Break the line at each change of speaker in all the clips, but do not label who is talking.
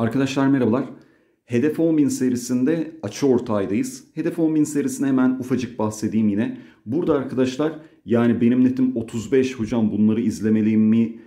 Arkadaşlar merhabalar. Hedef 10.000 serisinde açı ortağıydayız. Hedef 10.000 serisine hemen ufacık bahsedeyim yine. Burada arkadaşlar yani benim netim 35 hocam bunları izlemeliyim mi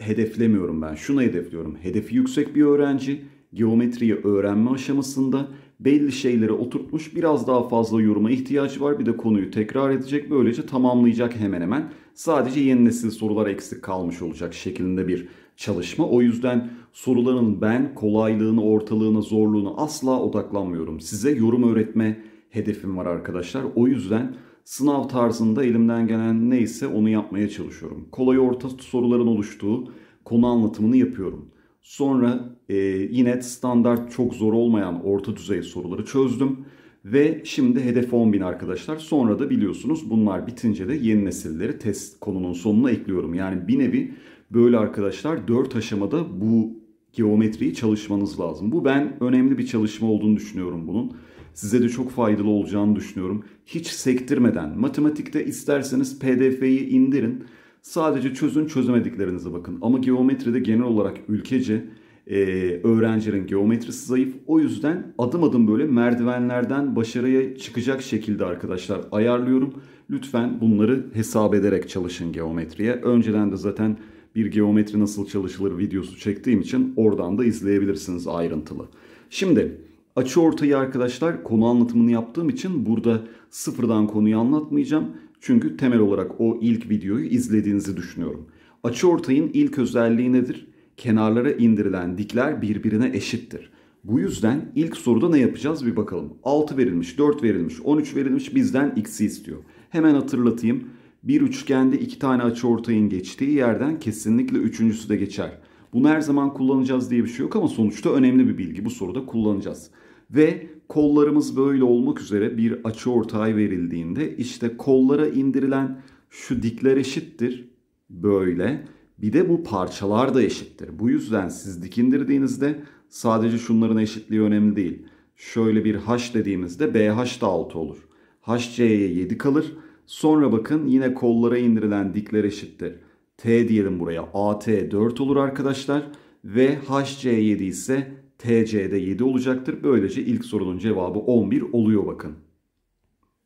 hedeflemiyorum ben. Şunu hedefliyorum. Hedefi yüksek bir öğrenci geometriyi öğrenme aşamasında belli şeylere oturtmuş biraz daha fazla yoruma ihtiyacı var. Bir de konuyu tekrar edecek böylece tamamlayacak hemen hemen. Sadece yeni nesil sorular eksik kalmış olacak şeklinde bir çalışma. O yüzden soruların ben kolaylığını, ortalığını, zorluğunu asla odaklanmıyorum. Size yorum öğretme hedefim var arkadaşlar. O yüzden sınav tarzında elimden gelen neyse onu yapmaya çalışıyorum. Kolay orta soruların oluştuğu konu anlatımını yapıyorum. Sonra e, yine standart çok zor olmayan orta düzey soruları çözdüm. Ve şimdi hedef 10.000 arkadaşlar. Sonra da biliyorsunuz bunlar bitince de yeni nesilleri test konunun sonuna ekliyorum. Yani bir nevi Böyle arkadaşlar dört aşamada bu geometriyi çalışmanız lazım. Bu ben önemli bir çalışma olduğunu düşünüyorum bunun. Size de çok faydalı olacağını düşünüyorum. Hiç sektirmeden matematikte isterseniz PDF'yi indirin. Sadece çözün çözemediklerinize bakın. Ama geometride genel olarak ülkece e, öğrencilerin geometrisi zayıf. O yüzden adım adım böyle merdivenlerden başarıya çıkacak şekilde arkadaşlar ayarlıyorum. Lütfen bunları hesap ederek çalışın geometriye. Önceden de zaten bir geometri nasıl çalışılır videosu çektiğim için oradan da izleyebilirsiniz ayrıntılı. Şimdi açı ortayı arkadaşlar konu anlatımını yaptığım için burada sıfırdan konuyu anlatmayacağım. Çünkü temel olarak o ilk videoyu izlediğinizi düşünüyorum. Açı ortayın ilk özelliği nedir? Kenarlara indirilen dikler birbirine eşittir. Bu yüzden ilk soruda ne yapacağız bir bakalım. 6 verilmiş, 4 verilmiş, 13 verilmiş bizden x'i istiyor. Hemen hatırlatayım. Bir üçgende iki tane açıortayın geçtiği yerden kesinlikle üçüncüsü de geçer. Bunu her zaman kullanacağız diye bir şey yok ama sonuçta önemli bir bilgi. Bu soruda kullanacağız. Ve kollarımız böyle olmak üzere bir açıortay verildiğinde işte kollara indirilen şu dikler eşittir. Böyle. Bir de bu parçalar da eşittir. Bu yüzden siz dik indirdiğinizde sadece şunların eşitliği önemli değil. Şöyle bir h dediğimizde bh da 6 olur. hc'ye 7 kalır. Sonra bakın yine kollara indirilen dikler eşittir. T diyelim buraya. AT 4 olur arkadaşlar. Ve HC 7 ise TC'de 7 olacaktır. Böylece ilk sorunun cevabı 11 oluyor bakın.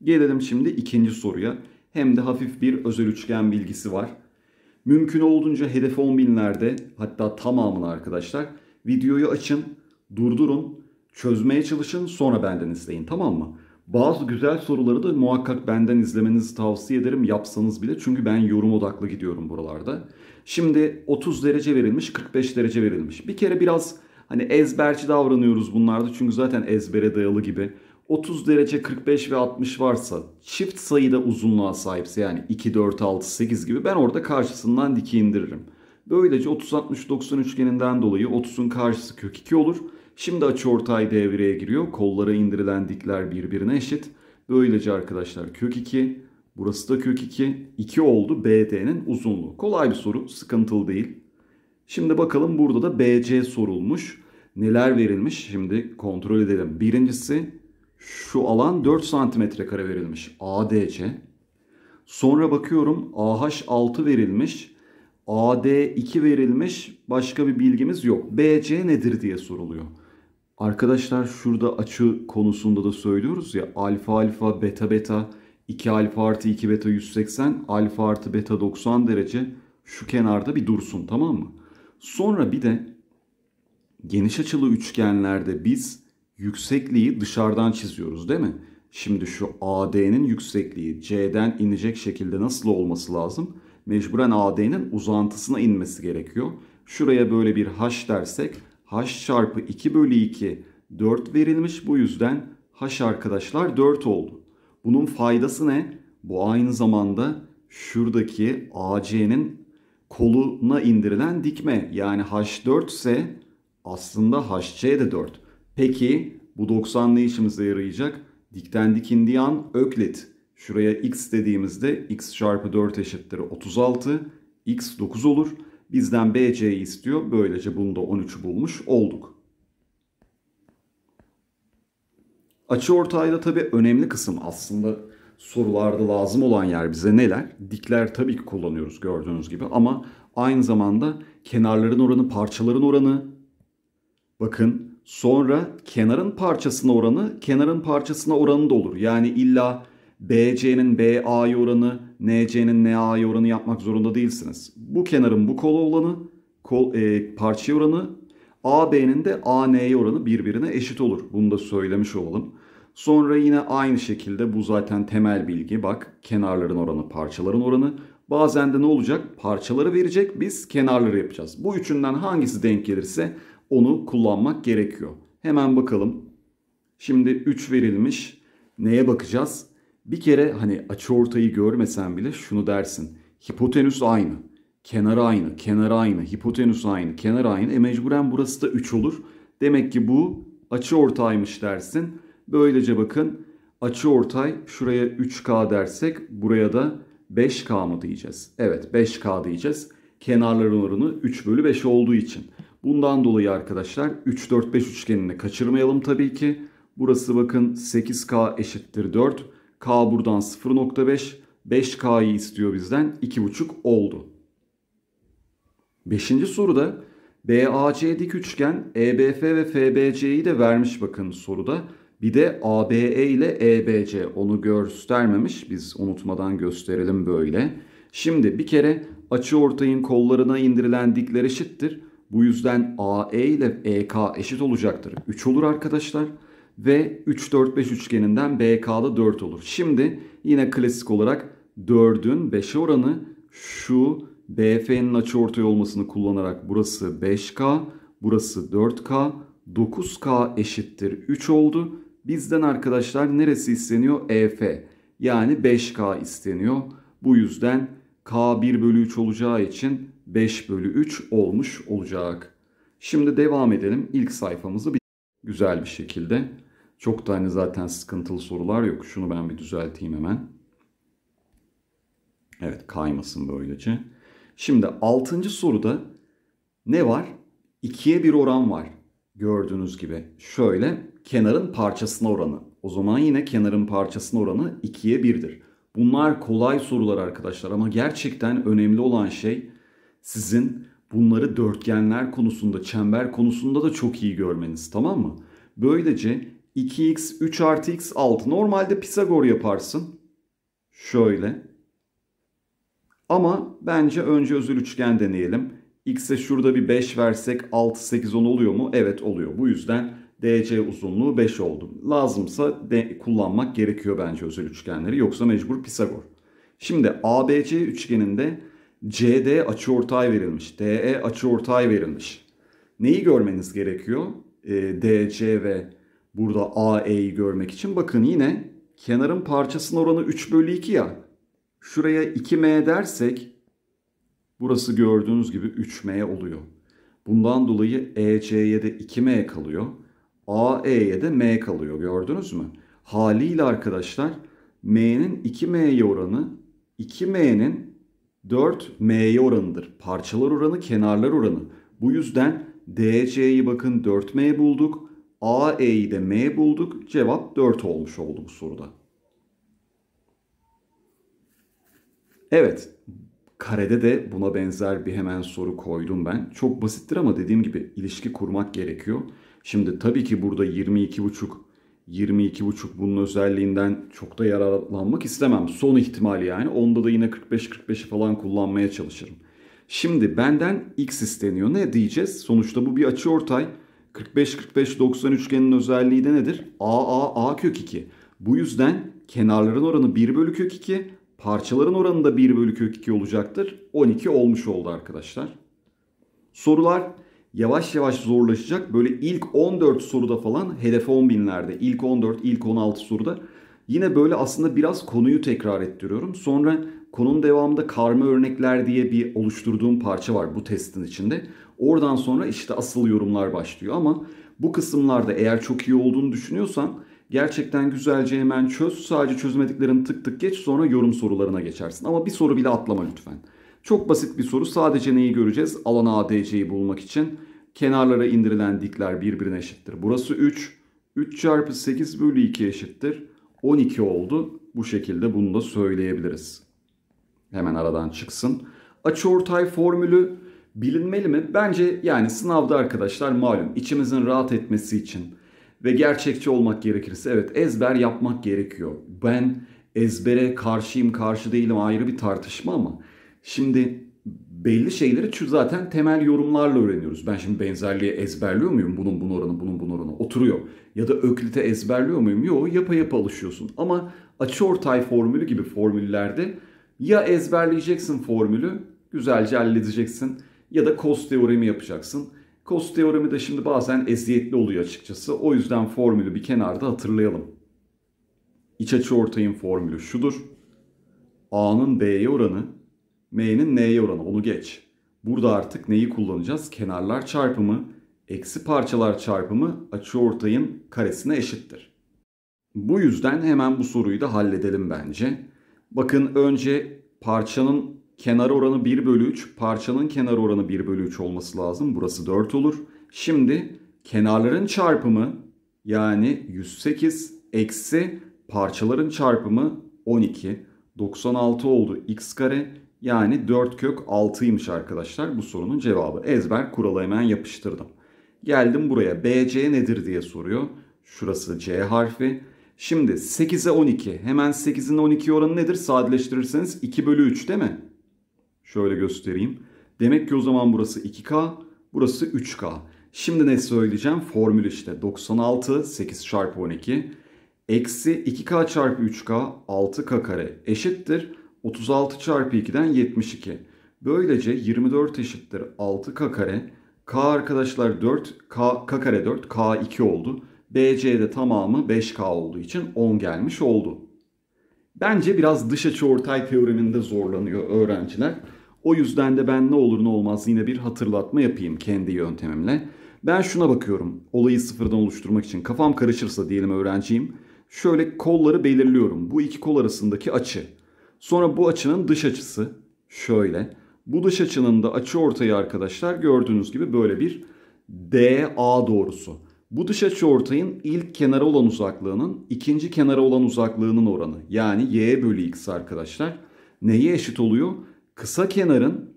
Gelelim şimdi ikinci soruya. Hem de hafif bir özel üçgen bilgisi var. Mümkün olduğunca hedef 10 binlerde hatta tamamını arkadaşlar videoyu açın, durdurun, çözmeye çalışın sonra benden isteyin tamam mı? Bazı güzel soruları da muhakkak benden izlemenizi tavsiye ederim yapsanız bile. Çünkü ben yorum odaklı gidiyorum buralarda. Şimdi 30 derece verilmiş, 45 derece verilmiş. Bir kere biraz hani ezberci davranıyoruz bunlarda. Çünkü zaten ezbere dayalı gibi. 30 derece 45 ve 60 varsa çift sayıda uzunluğa sahipse yani 2, 4, 6, 8 gibi ben orada karşısından diki indiririm. Böylece 30, 60, 90 üçgeninden dolayı 30'un karşısı kök 2 olur. Şimdi ortay devreye giriyor. Kollara indirilen dikler birbirine eşit. Böylece arkadaşlar kök 2. Burası da kök 2. 2 oldu BD'nin uzunluğu. Kolay bir soru. Sıkıntılı değil. Şimdi bakalım burada da BC sorulmuş. Neler verilmiş? Şimdi kontrol edelim. Birincisi şu alan 4 santimetre kare verilmiş. ADC. Sonra bakıyorum AH 6 verilmiş. AD 2 verilmiş. Başka bir bilgimiz yok. BC nedir diye soruluyor. Arkadaşlar şurada açı konusunda da söylüyoruz ya alfa alfa beta beta 2 alfa artı 2 beta 180 alfa artı beta 90 derece şu kenarda bir dursun tamam mı? Sonra bir de geniş açılı üçgenlerde biz yüksekliği dışarıdan çiziyoruz değil mi? Şimdi şu AD'nin yüksekliği C'den inecek şekilde nasıl olması lazım? Mecburen AD'nin uzantısına inmesi gerekiyor. Şuraya böyle bir H dersek h çarpı 2 bölü 2 4 verilmiş. Bu yüzden h arkadaşlar 4 oldu. Bunun faydası ne? Bu aynı zamanda şuradaki AC'nin koluna indirilen dikme. Yani h4 ise aslında hc de 4. Peki bu 90 ne işimize yarayacak? Dikten dikindiği an öklit. Şuraya x dediğimizde x çarpı 4 eşittir 36. x 9 olur. Bizden BC'yi istiyor. Böylece bunu da 13'ü bulmuş olduk. Açı ortayda tabii önemli kısım aslında sorularda lazım olan yer bize neler? Dikler tabii ki kullanıyoruz gördüğünüz gibi ama aynı zamanda kenarların oranı, parçaların oranı. Bakın sonra kenarın parçasına oranı, kenarın parçasına oranı da olur. Yani illa BC'nin BA'ya oranı, NC'nin NA'ya oranı yapmak zorunda değilsiniz. Bu kenarın bu kola olanı, kol, e, parça oranı, AB'nin de AN'ye oranı birbirine eşit olur. Bunu da söylemiş olalım. Sonra yine aynı şekilde bu zaten temel bilgi. Bak kenarların oranı, parçaların oranı. Bazen de ne olacak? Parçaları verecek, biz kenarları yapacağız. Bu üçünden hangisi denk gelirse onu kullanmak gerekiyor. Hemen bakalım. Şimdi 3 verilmiş. Neye bakacağız? Bir kere hani açı ortayı görmesen bile şunu dersin. Hipotenüs aynı. Kenar aynı, kenar aynı, hipotenüs aynı, kenar aynı. E mecburen burası da 3 olur. Demek ki bu açı ortaymış dersin. Böylece bakın açı ortay şuraya 3K dersek buraya da 5K mı diyeceğiz? Evet 5K diyeceğiz. Kenarların oranı 3 bölü 5 olduğu için. Bundan dolayı arkadaşlar 3 4 5 üçgenini kaçırmayalım tabii ki. Burası bakın 8K eşittir 4. K buradan 0.5. 5K'yı istiyor bizden. 2,5 oldu. Beşinci soruda BAC dik üçgen EBF ve FBC'yi de vermiş bakın soruda. Bir de ABE ile EBC onu göstermemiş. Biz unutmadan gösterelim böyle. Şimdi bir kere açı ortayın kollarına indirilen dikler eşittir. Bu yüzden AE ile EK eşit olacaktır. 3 olur arkadaşlar. Arkadaşlar ve 3-4-5 üçgeninden BK'da 4 olur. Şimdi yine klasik olarak 4'ün 5'e oranı şu BF'nin açıortay olmasını kullanarak burası 5K, burası 4K, 9K eşittir 3 oldu. Bizden arkadaşlar neresi isteniyor? EF yani 5K isteniyor. Bu yüzden K 1 bölü 3 olacağı için 5 bölü 3 olmuş olacak. Şimdi devam edelim. İlk sayfamızı güzel bir şekilde çok tane hani zaten sıkıntılı sorular yok. Şunu ben bir düzelteyim hemen. Evet kaymasın böylece. Şimdi altıncı soruda ne var? İkiye bir oran var. Gördüğünüz gibi. Şöyle kenarın parçasına oranı. O zaman yine kenarın parçasına oranı ikiye birdir. Bunlar kolay sorular arkadaşlar ama gerçekten önemli olan şey sizin bunları dörtgenler konusunda, çember konusunda da çok iyi görmeniz tamam mı? Böylece 2x 3 artı x 6. Normalde Pisagor yaparsın. Şöyle. Ama bence önce özel üçgen deneyelim. X'e şurada bir 5 versek 6, 8, 10 oluyor mu? Evet oluyor. Bu yüzden DC uzunluğu 5 oldu. Lazımsa de kullanmak gerekiyor bence özel üçgenleri. Yoksa mecbur Pisagor. Şimdi ABC üçgeninde CD açıortay verilmiş. DE açıortay verilmiş. Neyi görmeniz gerekiyor? E, ee, DC ve Burada AE'yi görmek için bakın yine kenarın parçasının oranı 3 bölü 2 ya. Şuraya 2M dersek burası gördüğünüz gibi 3M oluyor. Bundan dolayı EC'ye de 2M kalıyor. AE'ye de M kalıyor gördünüz mü? Haliyle arkadaşlar M'nin 2M'ye oranı 2M'nin 4M'ye oranıdır. Parçalar oranı, kenarlar oranı. Bu yüzden DC'yi bakın 4M bulduk. A, E'yi de M bulduk. Cevap 4 olmuş oldu bu soruda. Evet. Karede de buna benzer bir hemen soru koydum ben. Çok basittir ama dediğim gibi ilişki kurmak gerekiyor. Şimdi tabii ki burada 22,5 22,5 bunun özelliğinden çok da yararlanmak istemem. Son ihtimal yani. Onda da yine 45-45'i falan kullanmaya çalışırım. Şimdi benden x isteniyor. Ne diyeceğiz? Sonuçta bu bir açı ortay. 45-45-90 üçgenin özelliği de nedir? AAA kök 2. Bu yüzden kenarların oranı 1 bölü kök 2, parçaların oranı da 1 bölü kök 2 olacaktır. 12 olmuş oldu arkadaşlar. Sorular yavaş yavaş zorlaşacak. Böyle ilk 14 soruda falan hedef 10 binlerde. ilk 14, ilk 16 soruda. Yine böyle aslında biraz konuyu tekrar ettiriyorum. Sonra Konunun devamında karma örnekler diye bir oluşturduğum parça var bu testin içinde. Oradan sonra işte asıl yorumlar başlıyor ama bu kısımlarda eğer çok iyi olduğunu düşünüyorsan gerçekten güzelce hemen çöz. Sadece çözmediklerini tık tık geç sonra yorum sorularına geçersin. Ama bir soru bile atlama lütfen. Çok basit bir soru sadece neyi göreceğiz? Alan ADC'yi bulmak için kenarlara indirilen dikler birbirine eşittir. Burası 3. 3 çarpı 8 bölü 2 eşittir. 12 oldu. Bu şekilde bunu da söyleyebiliriz hemen aradan çıksın. Açıortay formülü bilinmeli mi? Bence yani sınavda arkadaşlar malum içimizin rahat etmesi için ve gerçekçi olmak gerekirse evet ezber yapmak gerekiyor. Ben ezbere karşıyım karşı değilim ayrı bir tartışma ama şimdi belli şeyleri zaten temel yorumlarla öğreniyoruz. Ben şimdi benzerliği ezberliyor muyum? Bunun bunun oranı, bunun bunun oranı oturuyor. Ya da öklite ezberliyor muyum? Yok yapa yapa alışıyorsun. Ama açı ortay formülü gibi formüllerde ya ezberleyeceksin formülü, güzelce halledeceksin ya da Kos teoremi yapacaksın. Kos teoremi de şimdi bazen eziyetli oluyor açıkçası. O yüzden formülü bir kenarda hatırlayalım. İç açı ortayın formülü şudur. A'nın B'ye oranı, M'nin N'ye oranı onu geç. Burada artık neyi kullanacağız? Kenarlar çarpımı, eksi parçalar çarpımı açı ortayın karesine eşittir. Bu yüzden hemen bu soruyu da halledelim bence. Bakın önce parçanın kenar oranı 1 bölü 3. Parçanın kenar oranı 1 bölü 3 olması lazım. Burası 4 olur. Şimdi kenarların çarpımı yani 108 eksi parçaların çarpımı 12. 96 oldu x kare yani 4 kök 6'ymış arkadaşlar bu sorunun cevabı. Ezber kuralı hemen yapıştırdım. Geldim buraya BC nedir diye soruyor. Şurası C harfi. Şimdi 8'e 12. Hemen 8'in 12 oranı nedir? Sadeleştirirseniz 2 bölü 3 değil mi? Şöyle göstereyim. Demek ki o zaman burası 2K, burası 3K. Şimdi ne söyleyeceğim? Formül işte. 96, 8 çarpı 12. Eksi 2K çarpı 3K, 6K kare eşittir. 36 çarpı 2'den 72. Böylece 24 eşittir 6K kare. K arkadaşlar 4, K, K kare 4, K 2 oldu. BC'de tamamı 5K olduğu için 10 gelmiş oldu. Bence biraz dış açı ortay teoreminde zorlanıyor öğrenciler. O yüzden de ben ne olur ne olmaz yine bir hatırlatma yapayım kendi yöntemimle. Ben şuna bakıyorum. Olayı sıfırdan oluşturmak için kafam karışırsa diyelim öğrenciyim. Şöyle kolları belirliyorum. Bu iki kol arasındaki açı. Sonra bu açının dış açısı şöyle. Bu dış açının da açı ortayı arkadaşlar gördüğünüz gibi böyle bir DA doğrusu. Bu dış açı ortayın ilk kenara olan uzaklığının ikinci kenara olan uzaklığının oranı. Yani y bölü x arkadaşlar. Neye eşit oluyor? Kısa kenarın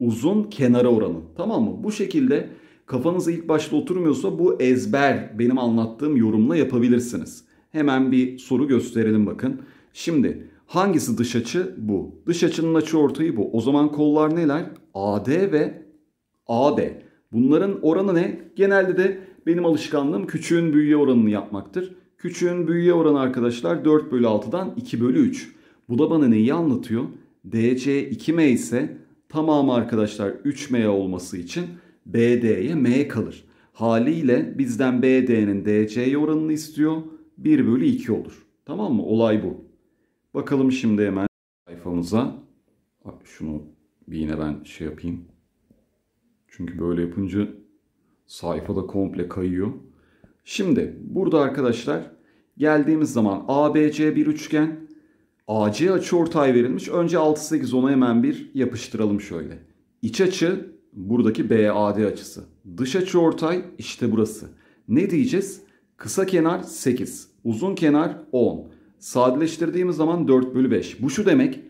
uzun kenara oranı. Tamam mı? Bu şekilde kafanıza ilk başta oturmuyorsa bu ezber benim anlattığım yorumla yapabilirsiniz. Hemen bir soru gösterelim bakın. Şimdi hangisi dış açı? Bu. Dış açının açı ortayı bu. O zaman kollar neler? AD ve AD. Bunların oranı ne? Genelde de benim alışkanlığım küçüğün büyüğe oranını yapmaktır. Küçüğün büyüğe oranı arkadaşlar 4 bölü 6'dan 2 bölü 3. Bu da bana neyi anlatıyor? DC 2M ise tamamı arkadaşlar 3M olması için BD'ye M kalır. Haliyle bizden BD'nin DC'ye oranını istiyor. 1 bölü 2 olur. Tamam mı? Olay bu. Bakalım şimdi hemen sayfamıza. Şunu bir yine ben şey yapayım. Çünkü böyle yapınca Sayfa da komple kayıyor. Şimdi burada arkadaşlar geldiğimiz zaman ABC bir üçgen. AC açı ortay verilmiş. Önce 6 8 10'a hemen bir yapıştıralım şöyle. İç açı buradaki BAD açısı. Dış açı ortay işte burası. Ne diyeceğiz? Kısa kenar 8, uzun kenar 10. Sadeleştirdiğimiz zaman 4 bölü 5. Bu şu demek.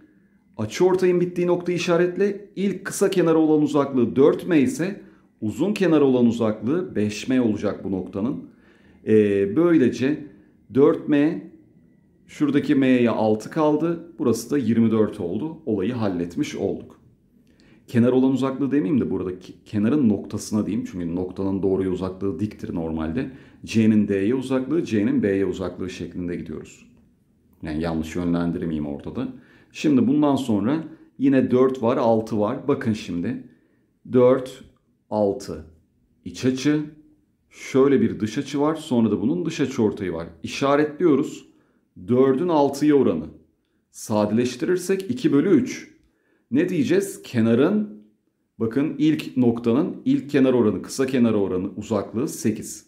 Açı ortayın bittiği noktayı işaretle. ilk kısa kenara olan uzaklığı 4M ise uzun kenar olan uzaklığı 5M olacak bu noktanın. Ee, böylece 4M şuradaki M'ye 6 kaldı. Burası da 24 oldu. Olayı halletmiş olduk. Kenar olan uzaklığı demeyeyim de burada kenarın noktasına diyeyim. Çünkü noktanın doğruya uzaklığı diktir normalde. C'nin D'ye uzaklığı, C'nin B'ye uzaklığı şeklinde gidiyoruz. Yani yanlış yönlendirmeyeyim ortada. Şimdi bundan sonra yine 4 var, 6 var. Bakın şimdi. 4, 6 iç açı. Şöyle bir dış açı var. Sonra da bunun dış açı ortayı var. İşaretliyoruz. 4'ün 6'ya oranı. Sadeleştirirsek 2 bölü 3. Ne diyeceğiz? Kenarın bakın ilk noktanın ilk kenar oranı kısa kenar oranı uzaklığı 8.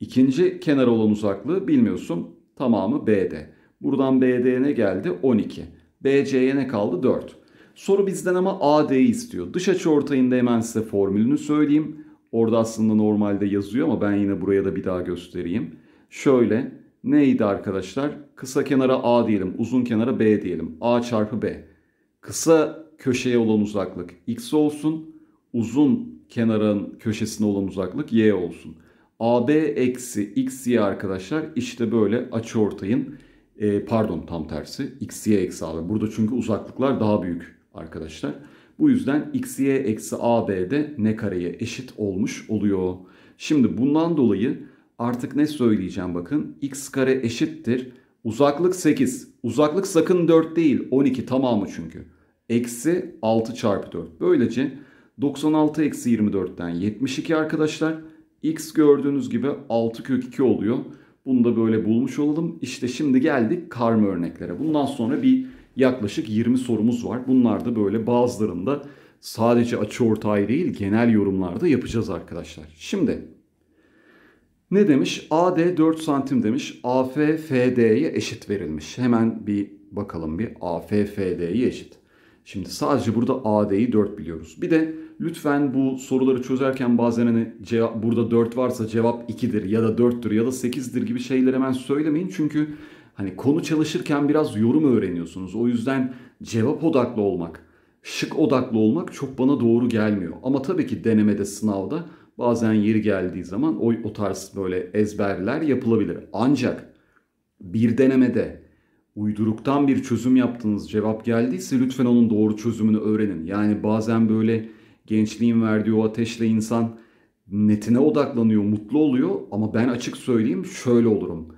İkinci kenar olan uzaklığı bilmiyorsun tamamı BD. Buradan BD'ye ne geldi? 12. BC'ye ne kaldı? 4. Soru bizden ama AD'yi istiyor. Dış açı ortayında hemen size formülünü söyleyeyim. Orada aslında normalde yazıyor ama ben yine buraya da bir daha göstereyim. Şöyle neydi arkadaşlar? Kısa kenara A diyelim, uzun kenara B diyelim. A çarpı B. Kısa köşeye olan uzaklık X olsun. Uzun kenarın köşesine olan uzaklık Y olsun. AB eksi XY arkadaşlar işte böyle açı ortayın e, pardon tam tersi XY eksi AB. Burada çünkü uzaklıklar daha büyük arkadaşlar. Bu yüzden xy eksi ab'de ne kareye eşit olmuş oluyor. Şimdi bundan dolayı artık ne söyleyeceğim bakın. x kare eşittir. Uzaklık 8. Uzaklık sakın 4 değil 12 tamamı çünkü. Eksi 6 çarpı 4. Böylece 96 eksi 24'ten 72 arkadaşlar. X gördüğünüz gibi 6 kök 2 oluyor. Bunu da böyle bulmuş olalım. İşte şimdi geldik karma örneklere. Bundan sonra bir yaklaşık 20 sorumuz var. Bunlar da böyle bazılarında sadece açı ortağı değil genel yorumlarda yapacağız arkadaşlar. Şimdi ne demiş? AD 4 santim demiş. AF FD'ye eşit verilmiş. Hemen bir bakalım bir AF FD'ye eşit. Şimdi sadece burada AD'yi 4 biliyoruz. Bir de lütfen bu soruları çözerken bazen hani cevap, burada 4 varsa cevap 2'dir ya da 4'tür ya da 8'dir gibi şeyler hemen söylemeyin. Çünkü Hani konu çalışırken biraz yorum öğreniyorsunuz. O yüzden cevap odaklı olmak, şık odaklı olmak çok bana doğru gelmiyor. Ama tabii ki denemede, sınavda bazen yeri geldiği zaman o, o tarz böyle ezberler yapılabilir. Ancak bir denemede uyduruktan bir çözüm yaptığınız cevap geldiyse lütfen onun doğru çözümünü öğrenin. Yani bazen böyle gençliğin verdiği o ateşle insan netine odaklanıyor, mutlu oluyor ama ben açık söyleyeyim şöyle olurum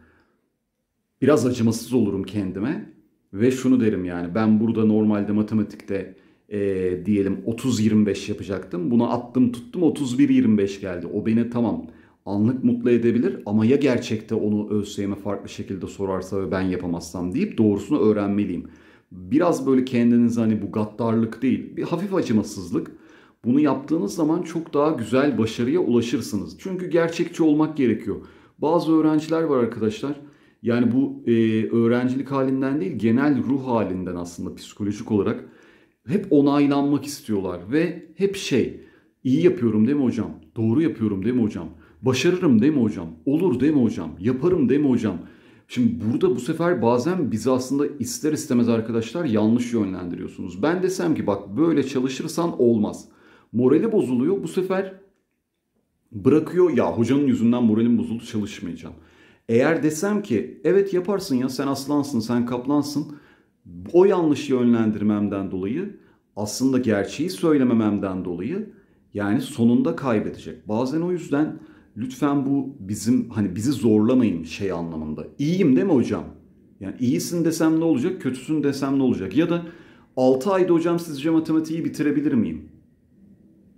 biraz acımasız olurum kendime ve şunu derim yani ben burada normalde matematikte e, diyelim 30-25 yapacaktım. Bunu attım tuttum 31-25 geldi. O beni tamam anlık mutlu edebilir ama ya gerçekte onu ÖSYM farklı şekilde sorarsa ve ben yapamazsam deyip doğrusunu öğrenmeliyim. Biraz böyle kendinize hani bu gaddarlık değil bir hafif acımasızlık. Bunu yaptığınız zaman çok daha güzel başarıya ulaşırsınız. Çünkü gerçekçi olmak gerekiyor. Bazı öğrenciler var arkadaşlar yani bu e, öğrencilik halinden değil genel ruh halinden aslında psikolojik olarak hep onaylanmak istiyorlar ve hep şey iyi yapıyorum değil mi hocam? Doğru yapıyorum değil mi hocam? Başarırım değil mi hocam? Olur değil mi hocam? Yaparım değil mi hocam? Şimdi burada bu sefer bazen biz aslında ister istemez arkadaşlar yanlış yönlendiriyorsunuz. Ben desem ki bak böyle çalışırsan olmaz. Morali bozuluyor bu sefer bırakıyor ya hocanın yüzünden moralim bozuldu çalışmayacağım. Eğer desem ki evet yaparsın ya sen aslansın sen kaplansın o yanlış yönlendirmemden dolayı aslında gerçeği söylemememden dolayı yani sonunda kaybedecek. Bazen o yüzden lütfen bu bizim hani bizi zorlamayın şey anlamında. İyiyim değil mi hocam? Yani iyisin desem ne olacak, kötüsün desem ne olacak? Ya da 6 ayda hocam sizce matematiği bitirebilir miyim?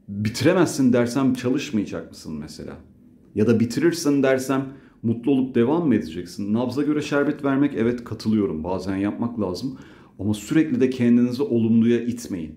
Bitiremezsin dersem çalışmayacak mısın mesela? Ya da bitirirsin dersem mutlu olup devam mı edeceksin? Nabza göre şerbet vermek evet katılıyorum. Bazen yapmak lazım. Ama sürekli de kendinizi olumluya itmeyin.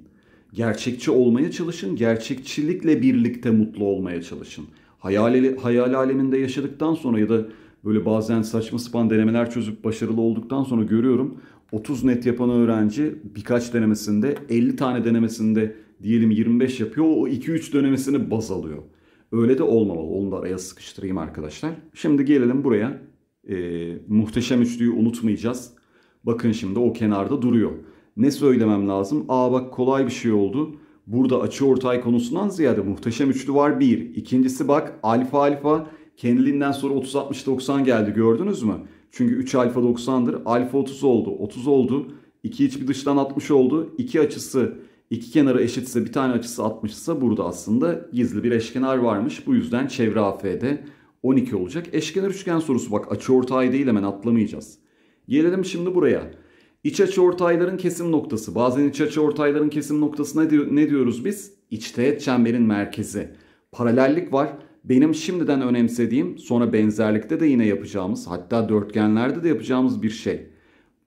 Gerçekçi olmaya çalışın. Gerçekçilikle birlikte mutlu olmaya çalışın. Hayal, hayal aleminde yaşadıktan sonra ya da böyle bazen saçma sapan denemeler çözüp başarılı olduktan sonra görüyorum. 30 net yapan öğrenci birkaç denemesinde 50 tane denemesinde diyelim 25 yapıyor. O 2-3 denemesini baz alıyor. Öyle de olmamalı. Onu da araya sıkıştırayım arkadaşlar. Şimdi gelelim buraya. E, muhteşem üçlüyü unutmayacağız. Bakın şimdi o kenarda duruyor. Ne söylemem lazım? Aa bak kolay bir şey oldu. Burada açı ortay konusundan ziyade muhteşem üçlü var bir. İkincisi bak alfa alfa kendiliğinden sonra 30-60-90 geldi gördünüz mü? Çünkü 3 alfa 90'dır. Alfa 30 oldu. 30 oldu. 2 iç bir dıştan 60 oldu. 2 açısı iki kenarı eşitse bir tane açısı 60 ise burada aslında gizli bir eşkenar varmış. Bu yüzden çevre AF'de 12 olacak. Eşkenar üçgen sorusu bak açıortay değil hemen atlamayacağız. Gelelim şimdi buraya. İç açıortayların kesim noktası. Bazen iç açıortayların kesim noktası ne diyoruz biz? İçteğet çemberin merkezi. Paralellik var. Benim şimdiden önemsediğim sonra benzerlikte de yine yapacağımız hatta dörtgenlerde de yapacağımız bir şey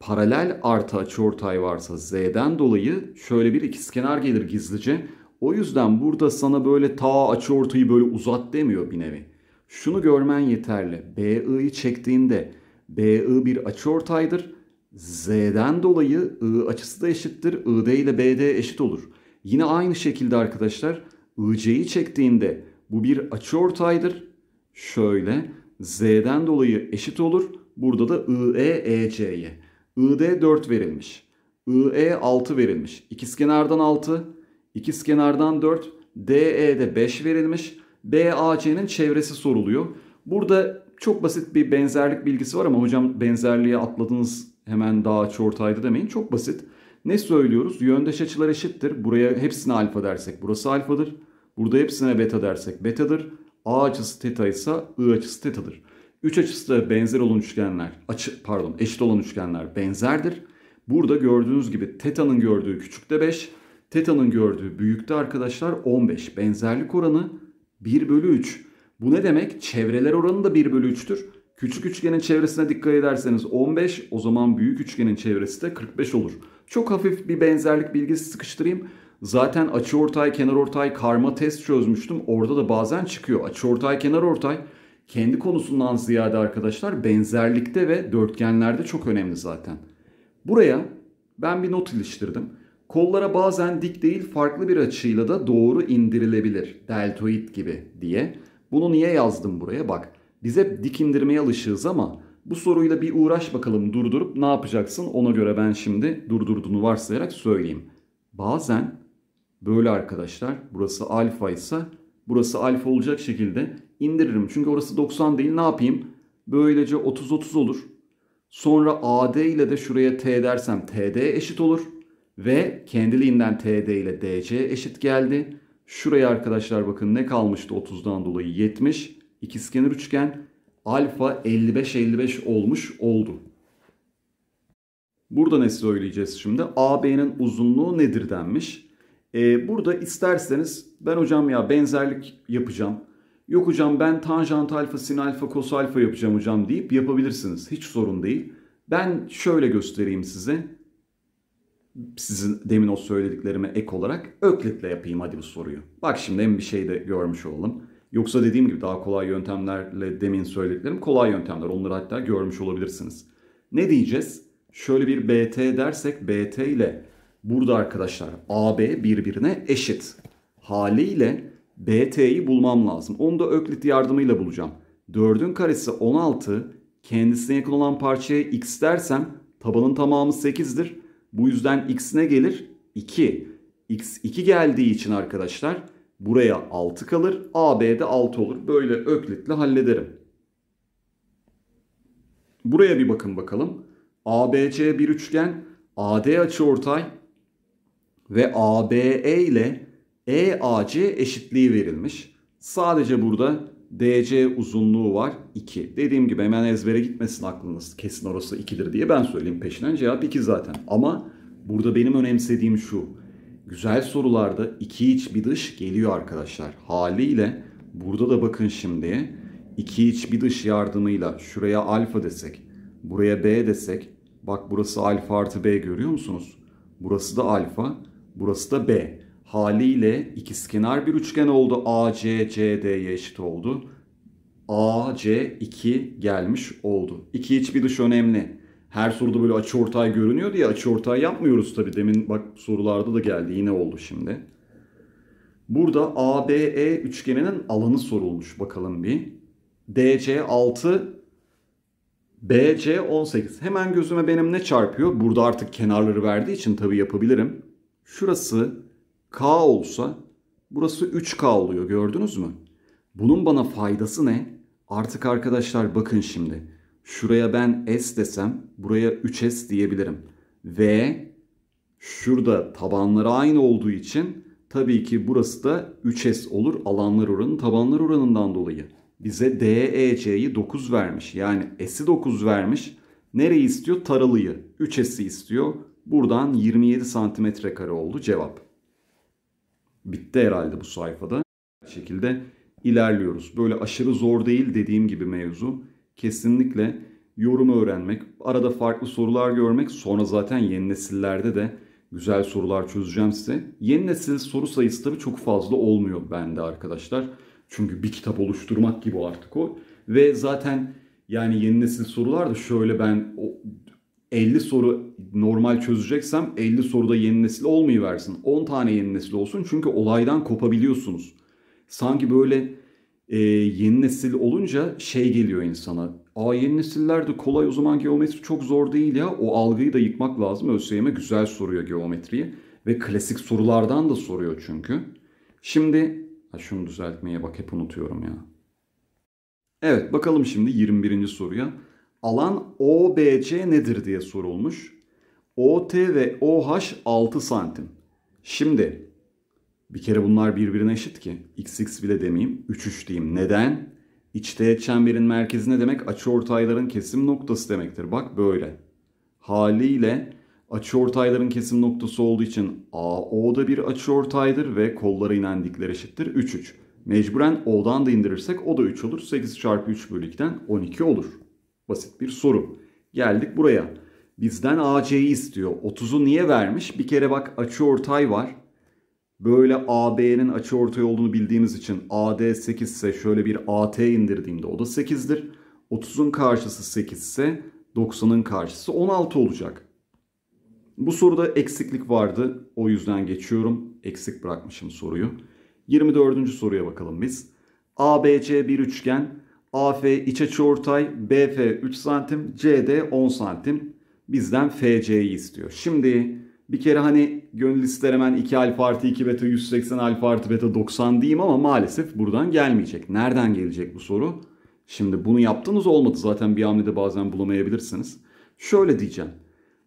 paralel artı açıortay varsa z'den dolayı şöyle bir ikizkenar gelir gizlice. O yüzden burada sana böyle ta açıortayı böyle uzat demiyor bir nevi. Şunu görmen yeterli. BI'yi çektiğinde BI bir açıortaydır. Z'den dolayı I açısı da eşittir. ID ile BD eşit olur. Yine aynı şekilde arkadaşlar IC'yi çektiğinde bu bir açıortaydır. Şöyle Z'den dolayı eşit olur. Burada da IE EC'ye. ID 4 verilmiş. IE 6 verilmiş. İkizkenardan 6, ikizkenardan 4, e de 5 verilmiş. BAC'nin çevresi soruluyor. Burada çok basit bir benzerlik bilgisi var ama hocam benzerliği atladınız hemen daha çortaydı demeyin. Çok basit. Ne söylüyoruz? Yöndeş açılar eşittir. Buraya hepsine alfa dersek burası alfadır. Burada hepsine beta dersek betadır. A açısı teta ise I açısı tetadır. Üç açısı da benzer olan üçgenler, açı, pardon eşit olan üçgenler benzerdir. Burada gördüğünüz gibi teta'nın gördüğü küçükte 5, teta'nın gördüğü büyükte arkadaşlar 15. Benzerlik oranı 1 bölü 3. Bu ne demek? Çevreler oranı da 1 bölü 3'tür. Küçük üçgenin çevresine dikkat ederseniz 15, o zaman büyük üçgenin çevresi de 45 olur. Çok hafif bir benzerlik bilgisi sıkıştırayım. Zaten açıortay, kenarortay karma test çözmüştüm. Orada da bazen çıkıyor. Açıortay, kenarortay kendi konusundan ziyade arkadaşlar benzerlikte ve dörtgenlerde çok önemli zaten. Buraya ben bir not iliştirdim. Kollara bazen dik değil farklı bir açıyla da doğru indirilebilir. Deltoid gibi diye. Bunu niye yazdım buraya? Bak biz hep dik indirmeye alışığız ama bu soruyla bir uğraş bakalım durdurup ne yapacaksın ona göre ben şimdi durdurduğunu varsayarak söyleyeyim. Bazen böyle arkadaşlar burası alfa ise burası alfa olacak şekilde indiririm. Çünkü orası 90 değil ne yapayım? Böylece 30-30 olur. Sonra AD ile de şuraya T dersem TD eşit olur. Ve kendiliğinden TD ile DC eşit geldi. Şuraya arkadaşlar bakın ne kalmıştı 30'dan dolayı 70. İkizkenar üçgen alfa 55-55 olmuş oldu. Burada ne söyleyeceğiz şimdi? AB'nin uzunluğu nedir denmiş. Ee, burada isterseniz ben hocam ya benzerlik yapacağım. Yok hocam ben tanjant alfa, sin alfa, kos alfa yapacağım hocam deyip yapabilirsiniz. Hiç sorun değil. Ben şöyle göstereyim size. Sizin demin o söylediklerime ek olarak öklitle yapayım hadi bu soruyu. Bak şimdi hem bir şey de görmüş olalım. Yoksa dediğim gibi daha kolay yöntemlerle demin söylediklerim kolay yöntemler. Onları hatta görmüş olabilirsiniz. Ne diyeceğiz? Şöyle bir BT dersek BT ile Burada arkadaşlar AB birbirine eşit. Haliyle BT'yi bulmam lazım. Onu da Öklit yardımıyla bulacağım. 4'ün karesi 16. Kendisine yakın olan parçaya x dersem tabanın tamamı 8'dir. Bu yüzden x ne gelir? 2. x 2 geldiği için arkadaşlar buraya 6 kalır. AB'de 6 olur. Böyle Öklit'le hallederim. Buraya bir bakın bakalım. ABC bir üçgen. AD açıortay ve ABE ile EAC eşitliği verilmiş. Sadece burada DC uzunluğu var 2. Dediğim gibi hemen ezbere gitmesin aklınız. Kesin orası 2'dir diye ben söyleyeyim peşinden cevap 2 zaten. Ama burada benim önemsediğim şu. Güzel sorularda iki iç bir dış geliyor arkadaşlar. Haliyle burada da bakın şimdi. iki iç bir dış yardımıyla şuraya alfa desek, buraya b desek. Bak burası alfa artı b görüyor musunuz? Burası da alfa. Burası da B. Haliyle ikizkenar bir üçgen oldu. AC, CD'ye eşit oldu. AC 2 gelmiş oldu. 2 hiçbir dış önemli. Her soruda böyle açı ortay görünüyor diye açı ortay yapmıyoruz tabi. Demin bak sorularda da geldi yine oldu şimdi. Burada ABE üçgeninin alanı sorulmuş bakalım bir. DC 6 BC 18. Hemen gözüme benim ne çarpıyor? Burada artık kenarları verdiği için tabii yapabilirim. Şurası K olsa burası 3K oluyor gördünüz mü? Bunun bana faydası ne? Artık arkadaşlar bakın şimdi. Şuraya ben S desem buraya 3S diyebilirim. Ve şurada tabanları aynı olduğu için tabii ki burası da 3S olur alanlar oranı tabanlar oranından dolayı. Bize DEC'yi 9 vermiş. Yani S'i 9 vermiş. Nereyi istiyor? Taralıyı. 3S'i istiyor. Buradan 27 santimetre kare oldu cevap. Bitti herhalde bu sayfada. Bu şekilde ilerliyoruz. Böyle aşırı zor değil dediğim gibi mevzu. Kesinlikle yorum öğrenmek, arada farklı sorular görmek, sonra zaten yeni nesillerde de güzel sorular çözeceğim size. Yeni nesil soru sayısı tabii çok fazla olmuyor bende arkadaşlar. Çünkü bir kitap oluşturmak gibi artık o. Ve zaten yani yeni nesil sorular da şöyle ben 50 soru normal çözeceksem 50 soruda yeni nesil olmayı versin. 10 tane yeni nesil olsun çünkü olaydan kopabiliyorsunuz. Sanki böyle e, yeni nesil olunca şey geliyor insana. Aa yeni nesiller de kolay o zaman geometri çok zor değil ya. O algıyı da yıkmak lazım. ÖSYM güzel soruyor geometriyi. Ve klasik sorulardan da soruyor çünkü. Şimdi ha şunu düzeltmeye bak hep unutuyorum ya. Evet bakalım şimdi 21. soruya. Alan OBC nedir diye sorulmuş. OT ve OH 6 santim. Şimdi bir kere bunlar birbirine eşit ki. XX bile demeyeyim. 3 3 diyeyim. Neden? İçteğet çemberin merkezi ne demek? Açı ortayların kesim noktası demektir. Bak böyle. Haliyle açı ortayların kesim noktası olduğu için AO da bir açı ortaydır ve kollara inen dikler eşittir 3 3. Mecburen O'dan da indirirsek o da 3 olur. 8 çarpı 3 bölü 2'den 12 olur. Basit bir soru. Geldik buraya. Bizden AC'yi istiyor. 30'u niye vermiş? Bir kere bak açı ortay var. Böyle AB'nin açı ortay olduğunu bildiğimiz için AD 8 ise şöyle bir AT indirdiğimde o da 8'dir. 30'un karşısı 8 ise 90'ın karşısı 16 olacak. Bu soruda eksiklik vardı. O yüzden geçiyorum. Eksik bırakmışım soruyu. 24. soruya bakalım biz. ABC bir üçgen. AF iç açı ortay, BF 3 santim, CD 10 santim bizden FC'yi istiyor. Şimdi bir kere hani gönül ister hemen 2 alfa artı 2 beta 180 alfa artı beta 90 diyeyim ama maalesef buradan gelmeyecek. Nereden gelecek bu soru? Şimdi bunu yaptınız olmadı zaten bir hamlede bazen bulamayabilirsiniz. Şöyle diyeceğim.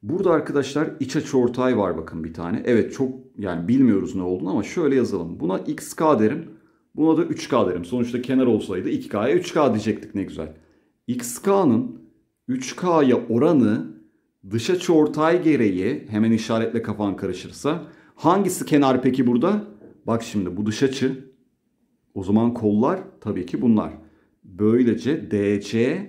Burada arkadaşlar iç açı ortay var bakın bir tane. Evet çok yani bilmiyoruz ne olduğunu ama şöyle yazalım. Buna xk derim. Buna da 3K derim. Sonuçta kenar olsaydı 2K'ya 3K diyecektik ne güzel. XK'nın 3K'ya oranı dışa çortay gereği hemen işaretle kafan karışırsa hangisi kenar peki burada? Bak şimdi bu dış açı. O zaman kollar tabii ki bunlar. Böylece DC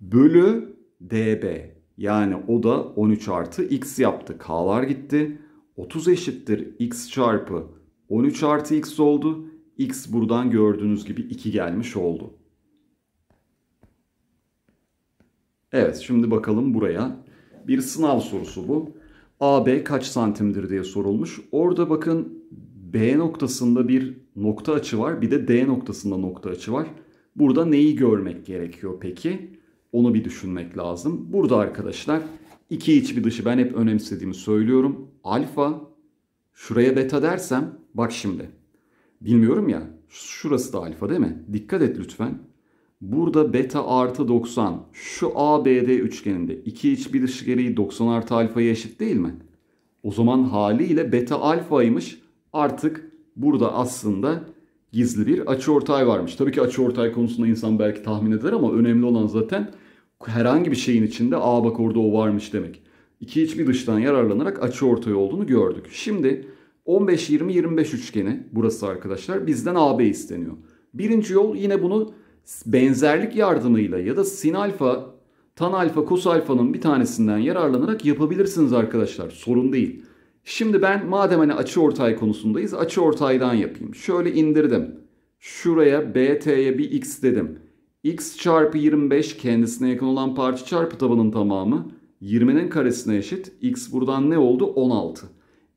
bölü DB. Yani o da 13 artı X yaptı. K'lar gitti. 30 eşittir X çarpı 13 artı X oldu x buradan gördüğünüz gibi 2 gelmiş oldu. Evet şimdi bakalım buraya. Bir sınav sorusu bu. AB kaç santimdir diye sorulmuş. Orada bakın B noktasında bir nokta açı var. Bir de D noktasında nokta açı var. Burada neyi görmek gerekiyor peki? Onu bir düşünmek lazım. Burada arkadaşlar iki iç bir dışı ben hep önemsediğimi söylüyorum. Alfa şuraya beta dersem bak şimdi bilmiyorum ya şurası da alfa değil mi? Dikkat et lütfen. Burada beta artı 90 şu ABD üçgeninde iki iç bir dışı gereği 90 artı alfaya eşit değil mi? O zaman haliyle beta alfaymış artık burada aslında gizli bir açıortay varmış. Tabii ki açıortay konusunda insan belki tahmin eder ama önemli olan zaten herhangi bir şeyin içinde A bak orada o varmış demek. İki iç bir dıştan yararlanarak açıortay olduğunu gördük. Şimdi 15-20-25 üçgeni burası arkadaşlar. Bizden AB isteniyor. Birinci yol yine bunu benzerlik yardımıyla ya da sin alfa, tan alfa, kos alfanın bir tanesinden yararlanarak yapabilirsiniz arkadaşlar. Sorun değil. Şimdi ben madem hani açı ortay konusundayız açı ortaydan yapayım. Şöyle indirdim. Şuraya BT'ye bir x dedim. x çarpı 25 kendisine yakın olan parça çarpı tabanın tamamı 20'nin karesine eşit. x buradan ne oldu? 16.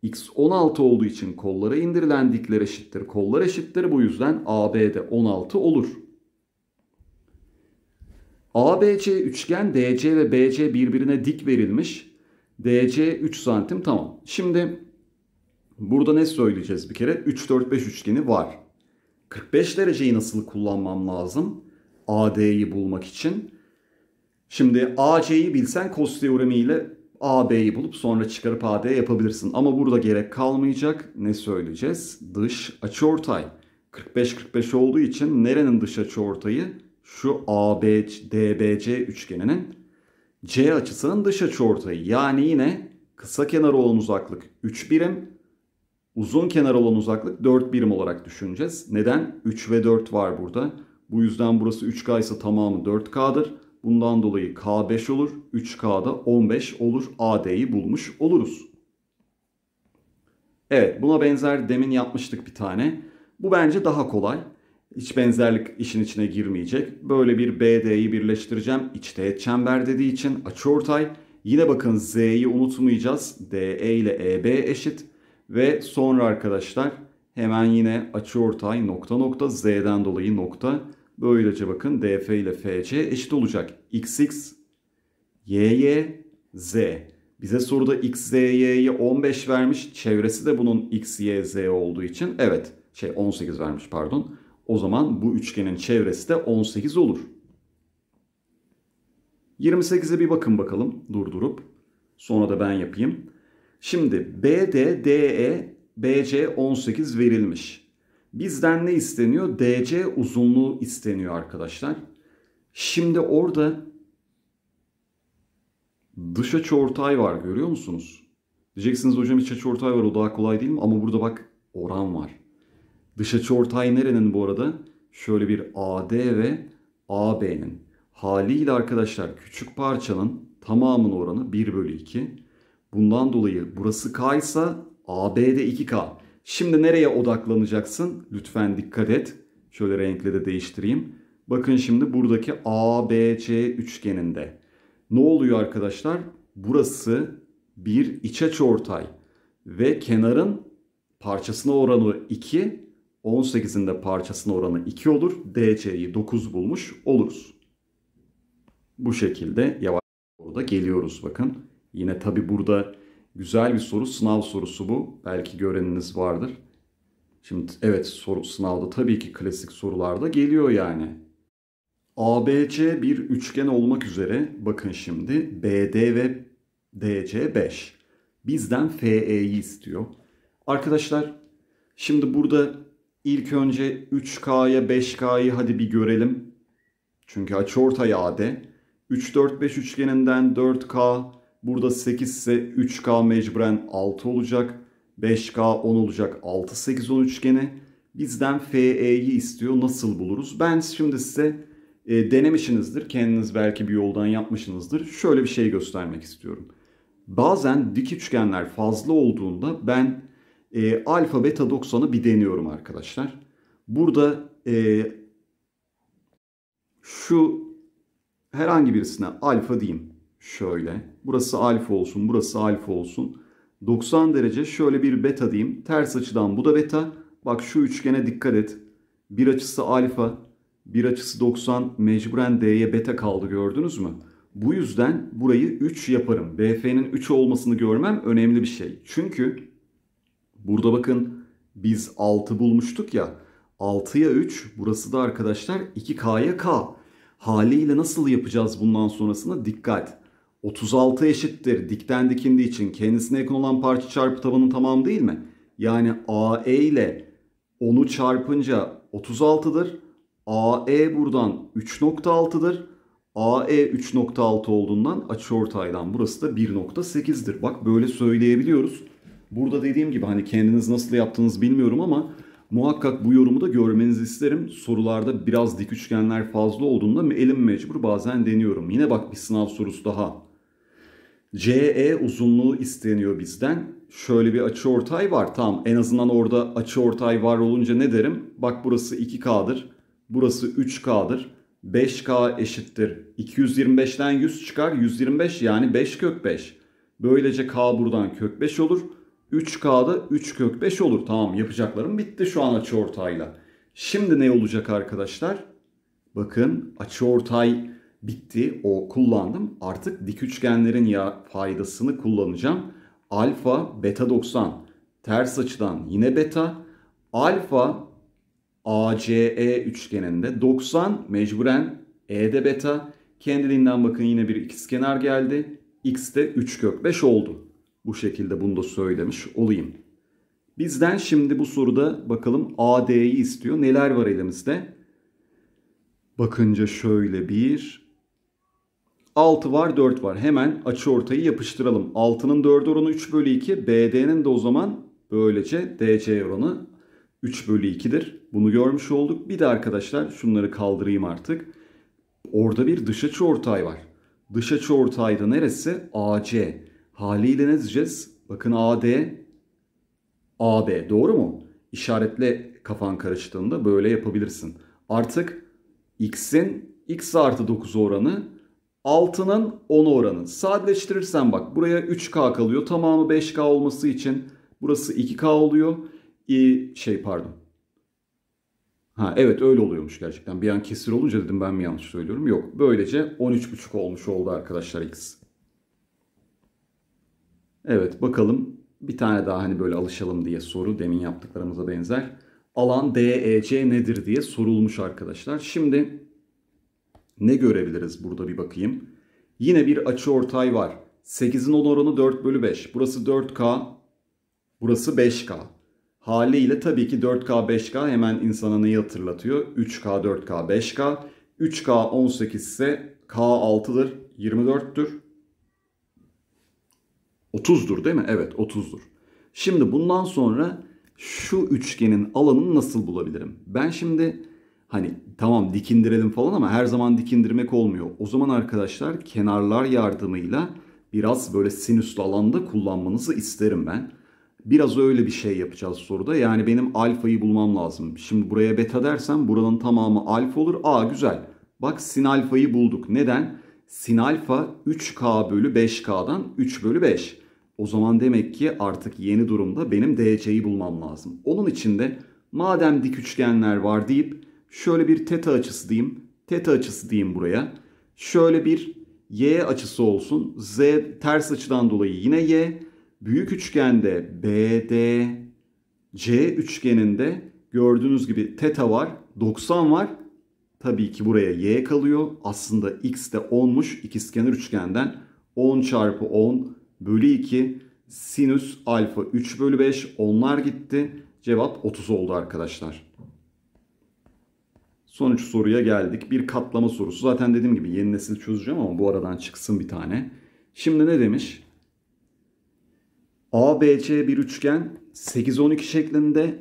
X 16 olduğu için kollara indirilen dikler eşittir. Kollar eşittir. Bu yüzden AB'de 16 olur. ABC üçgen DC ve BC birbirine dik verilmiş. DC 3 santim tamam. Şimdi burada ne söyleyeceğiz bir kere? 3 4 5 üçgeni var. 45 dereceyi nasıl kullanmam lazım? AD'yi bulmak için. Şimdi AC'yi bilsen cos teoremi ile AB'yi bulup sonra çıkarıp AD yapabilirsin. Ama burada gerek kalmayacak. Ne söyleyeceğiz? Dış açıortay. 45-45 olduğu için nerenin dış açıortayı? Şu AB, üçgeninin C açısının dış açıortayı. Yani yine kısa kenar olan uzaklık 3 birim, uzun kenar olan uzaklık 4 birim olarak düşüneceğiz. Neden? 3 ve 4 var burada. Bu yüzden burası 3K ise tamamı 4K'dır. Bundan dolayı K5 olur. 3K'da 15 olur. AD'yi bulmuş oluruz. Evet buna benzer demin yapmıştık bir tane. Bu bence daha kolay. Hiç benzerlik işin içine girmeyecek. Böyle bir BD'yi birleştireceğim. İç teğet çember dediği için açıortay. Yine bakın Z'yi unutmayacağız. DE ile EB eşit. Ve sonra arkadaşlar hemen yine açıortay nokta nokta Z'den dolayı nokta Böylece bakın DF ile FC eşit olacak. XX, YY, Z. Bize soruda XZY'ye 15 vermiş. Çevresi de bunun XYZ olduğu için evet şey 18 vermiş pardon. O zaman bu üçgenin çevresi de 18 olur. 28'e bir bakın bakalım durdurup. Sonra da ben yapayım. Şimdi BD, DE, BC 18 verilmiş. Bizden ne isteniyor? DC uzunluğu isteniyor arkadaşlar. Şimdi orada dış açı ortay var görüyor musunuz? Diyeceksiniz hocam iç açı ortay var o daha kolay değil mi? Ama burada bak oran var. Dış açı ortay nerenin bu arada? Şöyle bir AD ve AB'nin. Haliyle arkadaşlar küçük parçanın tamamının oranı 1 bölü 2. Bundan dolayı burası K ise AB'de 2K. Şimdi nereye odaklanacaksın? Lütfen dikkat et. Şöyle renkle de değiştireyim. Bakın şimdi buradaki ABC üçgeninde. Ne oluyor arkadaşlar? Burası bir iç açıortay ve kenarın parçasına oranı 2, 18'in de parçasına oranı 2 olur. DC'yi 9 bulmuş oluruz. Bu şekilde yavaş doğru da geliyoruz bakın. Yine tabi burada Güzel bir soru. Sınav sorusu bu. Belki göreniniz vardır. Şimdi evet soru sınavda tabii ki klasik sorularda geliyor yani. ABC bir üçgen olmak üzere bakın şimdi BD ve DC 5. Bizden FE'yi istiyor. Arkadaşlar şimdi burada ilk önce 3K'ya 5K'yı hadi bir görelim. Çünkü açıortay AD. 3 4 5 üçgeninden 4K Burada 8 ise 3K mecburen 6 olacak. 5K 10 olacak 6 8 10 üçgeni. Bizden FE'yi istiyor. Nasıl buluruz? Ben şimdi size e, denemişsinizdir. Kendiniz belki bir yoldan yapmışsınızdır. Şöyle bir şey göstermek istiyorum. Bazen dik üçgenler fazla olduğunda ben e, alfa beta 90'ı bir deniyorum arkadaşlar. Burada e, şu herhangi birisine alfa diyeyim şöyle. Burası alfa olsun, burası alfa olsun. 90 derece şöyle bir beta diyeyim. Ters açıdan bu da beta. Bak şu üçgene dikkat et. Bir açısı alfa, bir açısı 90 mecburen D'ye beta kaldı gördünüz mü? Bu yüzden burayı 3 yaparım. BF'nin 3 olmasını görmem önemli bir şey. Çünkü burada bakın biz 6 bulmuştuk ya. 6'ya 3 burası da arkadaşlar 2K'ya K. Haliyle nasıl yapacağız bundan sonrasına dikkat. 36 eşittir dikten dikindi için kendisine yakın olan parça çarpı tabanın tamam değil mi? Yani AE ile 10'u çarpınca 36'dır. AE buradan 3.6'dır. AE 3.6 olduğundan açıortaydan burası da 1.8'dir. Bak böyle söyleyebiliyoruz. Burada dediğim gibi hani kendiniz nasıl yaptığınızı bilmiyorum ama muhakkak bu yorumu da görmenizi isterim. Sorularda biraz dik üçgenler fazla olduğunda elim mecbur bazen deniyorum. Yine bak bir sınav sorusu daha. CE uzunluğu isteniyor bizden. Şöyle bir açı ortay var. Tamam en azından orada açı ortay var olunca ne derim? Bak burası 2K'dır. Burası 3K'dır. 5K eşittir. 225'ten 100 çıkar. 125 yani 5 kök 5. Böylece K buradan kök 5 olur. 3K'da 3 kök 5 olur. Tamam yapacaklarım bitti şu an açı ortayla. Şimdi ne olacak arkadaşlar? Bakın açı ortay bitti. O kullandım. Artık dik üçgenlerin ya faydasını kullanacağım. Alfa beta 90 ters açıdan yine beta. Alfa ACE üçgeninde 90 mecburen E'de beta. Kendiliğinden bakın yine bir ikizkenar geldi. X de 3 kök 5 oldu. Bu şekilde bunu da söylemiş olayım. Bizden şimdi bu soruda bakalım AD'yi istiyor. Neler var elimizde? Bakınca şöyle bir 6 var 4 var. Hemen açı ortayı yapıştıralım. 6'nın 4 oranı 3 bölü 2. BD'nin de o zaman böylece DC oranı 3 bölü 2'dir. Bunu görmüş olduk. Bir de arkadaşlar şunları kaldırayım artık. Orada bir dış açı ortay var. Dış açı ortay da neresi? AC. Haliyle ne diyeceğiz? Bakın AD, AB doğru mu? İşaretle kafan karıştığında böyle yapabilirsin. Artık x'in x artı 9 oranı 6'nın 10 oranı. Sadeleştirirsen bak buraya 3K kalıyor. Tamamı 5K olması için burası 2K oluyor. Ee, şey pardon. Ha evet öyle oluyormuş gerçekten. Bir an kesir olunca dedim ben mi yanlış söylüyorum. Yok. Böylece 13.5 olmuş oldu arkadaşlar x. Evet bakalım bir tane daha hani böyle alışalım diye soru demin yaptıklarımıza benzer. Alan DEC nedir diye sorulmuş arkadaşlar. Şimdi ne görebiliriz burada bir bakayım. Yine bir açı ortay var. 8'in 10 oranı 4 bölü 5. Burası 4K. Burası 5K. Haliyle tabii ki 4K 5K hemen insana neyi hatırlatıyor? 3K 4K 5K. 3K 18 ise K 6'dır. 24'tür. 30'dur değil mi? Evet 30'dur. Şimdi bundan sonra şu üçgenin alanını nasıl bulabilirim? Ben şimdi hani tamam dikindirelim falan ama her zaman dikindirmek olmuyor. O zaman arkadaşlar kenarlar yardımıyla biraz böyle sinüslü alanda kullanmanızı isterim ben. Biraz öyle bir şey yapacağız soruda. Yani benim alfayı bulmam lazım. Şimdi buraya beta dersem buranın tamamı alfa olur. Aa güzel. Bak sin alfayı bulduk. Neden? Sin alfa 3K bölü 5K'dan 3 bölü 5. O zaman demek ki artık yeni durumda benim DC'yi bulmam lazım. Onun için de madem dik üçgenler var deyip Şöyle bir teta açısı diyeyim. Teta açısı diyeyim buraya. Şöyle bir y açısı olsun. Z ters açıdan dolayı yine y. Büyük üçgende BD C üçgeninde gördüğünüz gibi teta var. 90 var. Tabii ki buraya y kalıyor. Aslında x de 10'muş. ikizkenar üçgenden 10 çarpı 10 bölü 2 sinüs alfa 3 bölü 5 onlar gitti. Cevap 30 oldu arkadaşlar. Sonuç soruya geldik. Bir katlama sorusu. Zaten dediğim gibi yeni nesil çözeceğim ama bu aradan çıksın bir tane. Şimdi ne demiş? ABC bir üçgen 8-12 şeklinde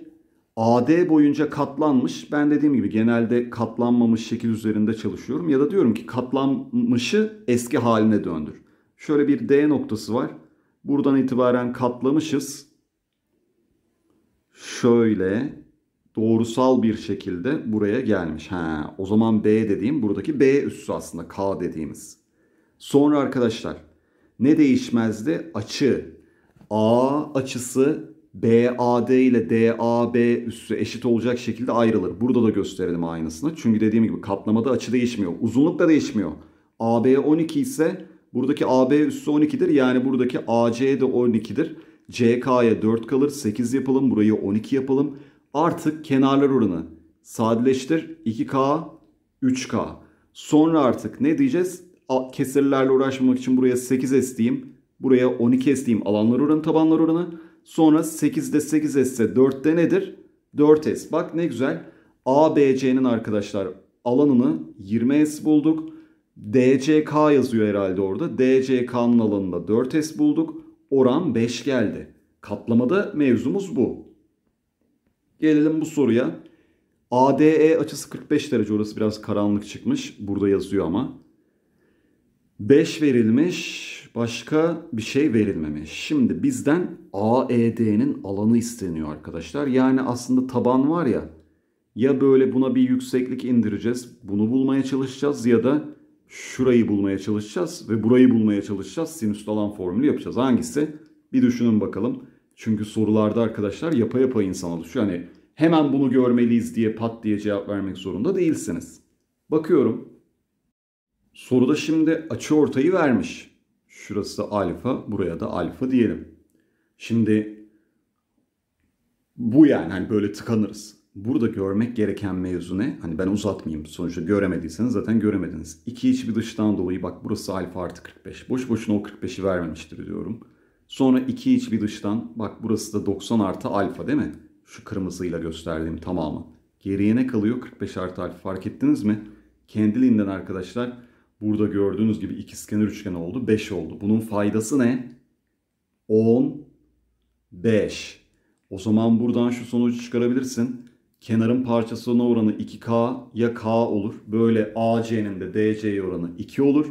AD boyunca katlanmış. Ben dediğim gibi genelde katlanmamış şekil üzerinde çalışıyorum. Ya da diyorum ki katlanmışı eski haline döndür. Şöyle bir D noktası var. Buradan itibaren katlamışız. Şöyle doğrusal bir şekilde buraya gelmiş. Ha, o zaman B dediğim buradaki B üssü aslında K dediğimiz. Sonra arkadaşlar ne değişmezdi? Açı. A açısı BAD ile DAB üssü eşit olacak şekilde ayrılır. Burada da gösterelim aynısını. Çünkü dediğim gibi katlamada açı değişmiyor. Uzunluk da değişmiyor. AB 12 ise buradaki AB üssü 12'dir. Yani buradaki AC de 12'dir. CK'ya 4 kalır. 8 yapalım. Burayı 12 yapalım artık kenarlar oranı sadeleştir 2K 3K. Sonra artık ne diyeceğiz? Kesirlerle uğraşmamak için buraya 8S diyeyim. Buraya 12S diyeyim alanlar oranı tabanlar oranı. Sonra 8'de 8S ise 4'te nedir? 4S. Bak ne güzel. ABC'nin arkadaşlar alanını 20S bulduk. DCK yazıyor herhalde orada. DCK'nın alanında 4S bulduk. Oran 5 geldi. Katlamada mevzumuz bu. Gelelim bu soruya. ADE açısı 45 derece orası biraz karanlık çıkmış. Burada yazıyor ama. 5 verilmiş başka bir şey verilmemiş. Şimdi bizden AED'nin alanı isteniyor arkadaşlar. Yani aslında taban var ya ya böyle buna bir yükseklik indireceğiz bunu bulmaya çalışacağız ya da şurayı bulmaya çalışacağız ve burayı bulmaya çalışacağız. Sinüs alan formülü yapacağız. Hangisi? Bir düşünün bakalım. Çünkü sorularda arkadaşlar yapa yapa insan düşüyor. Hani hemen bunu görmeliyiz diye pat diye cevap vermek zorunda değilsiniz. Bakıyorum. Soruda şimdi açı ortayı vermiş. Şurası alfa, buraya da alfa diyelim. Şimdi bu yani hani böyle tıkanırız. Burada görmek gereken mevzu ne? Hani ben uzatmayayım. Sonuçta göremediyseniz zaten göremediniz. İki içi bir dıştan dolayı bak burası alfa artı 45. Boş boşuna o 45'i vermemiştir diyorum. Sonra iki iç bir dıştan bak burası da 90 artı alfa değil mi? Şu kırmızıyla gösterdiğim tamamı. Geriye ne kalıyor? 45 artı alfa fark ettiniz mi? Kendiliğinden arkadaşlar burada gördüğünüz gibi ikizkenar üçgen oldu. 5 oldu. Bunun faydası ne? 10, 5. O zaman buradan şu sonucu çıkarabilirsin. Kenarın parçasına oranı 2K ya K olur. Böyle AC'nin de DC'ye oranı 2 olur.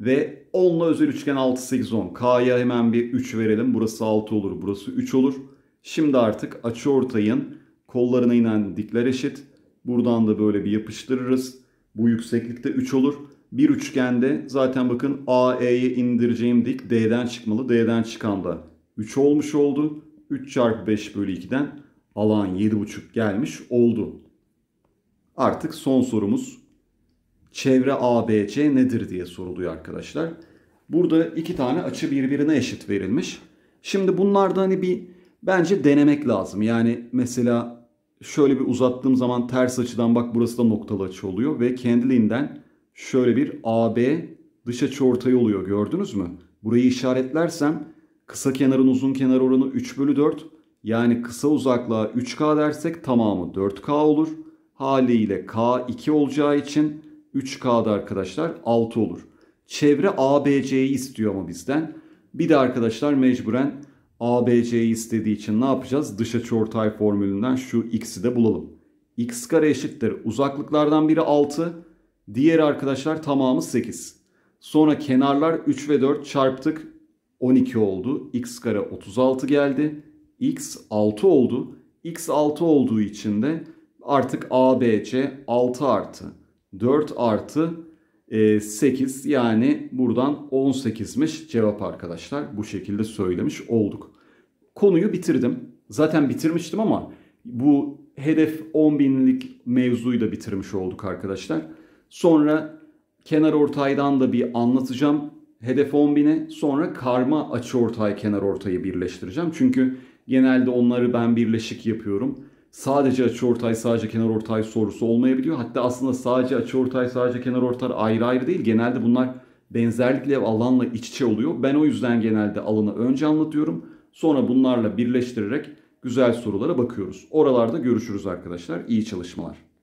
Ve 10'la özel üçgen 6, 8, 10. K'ya hemen bir 3 verelim. Burası 6 olur, burası 3 olur. Şimdi artık açı ortayın kollarına inen dikler eşit. Buradan da böyle bir yapıştırırız. Bu yükseklikte 3 olur. Bir üçgende zaten bakın AE'ye indireceğim dik D'den çıkmalı. D'den çıkan da 3 olmuş oldu. 3 çarpı 5 bölü 2'den alan 7,5 gelmiş oldu. Artık son sorumuz çevre ABC nedir diye soruluyor arkadaşlar. Burada iki tane açı birbirine eşit verilmiş. Şimdi bunlarda hani bir bence denemek lazım. Yani mesela şöyle bir uzattığım zaman ters açıdan bak burası da noktalı açı oluyor ve kendiliğinden şöyle bir AB dış açı ortayı oluyor gördünüz mü? Burayı işaretlersem kısa kenarın uzun kenar oranı 3 bölü 4 yani kısa uzaklığa 3K dersek tamamı 4K olur. Haliyle K 2 olacağı için 3 K'da arkadaşlar 6 olur. Çevre ABC'yi istiyor ama bizden. Bir de arkadaşlar mecburen ABC'yi istediği için ne yapacağız? Dış açıortay formülünden şu x'i de bulalım. x kare eşittir. Uzaklıklardan biri 6, diğer arkadaşlar tamamı 8. Sonra kenarlar 3 ve 4 çarptık. 12 oldu. x kare 36 geldi. x 6 oldu. x 6 olduğu için de artık ABC 6 artı 4 artı e, 8 yani buradan 18'miş cevap arkadaşlar. Bu şekilde söylemiş olduk. Konuyu bitirdim. Zaten bitirmiştim ama bu hedef 10 mevzuyu da bitirmiş olduk arkadaşlar. Sonra kenar ortaydan da bir anlatacağım. Hedef 10 sonra karma açı ortay kenar ortayı birleştireceğim. Çünkü genelde onları ben birleşik yapıyorum sadece ortay, sadece kenar ortay sorusu olmayabiliyor. Hatta aslında sadece ortay, sadece kenar kenarortay ayrı ayrı değil. Genelde bunlar benzerlikle alanla iç içe oluyor. Ben o yüzden genelde alanı önce anlatıyorum. Sonra bunlarla birleştirerek güzel sorulara bakıyoruz. Oralarda görüşürüz arkadaşlar. İyi çalışmalar.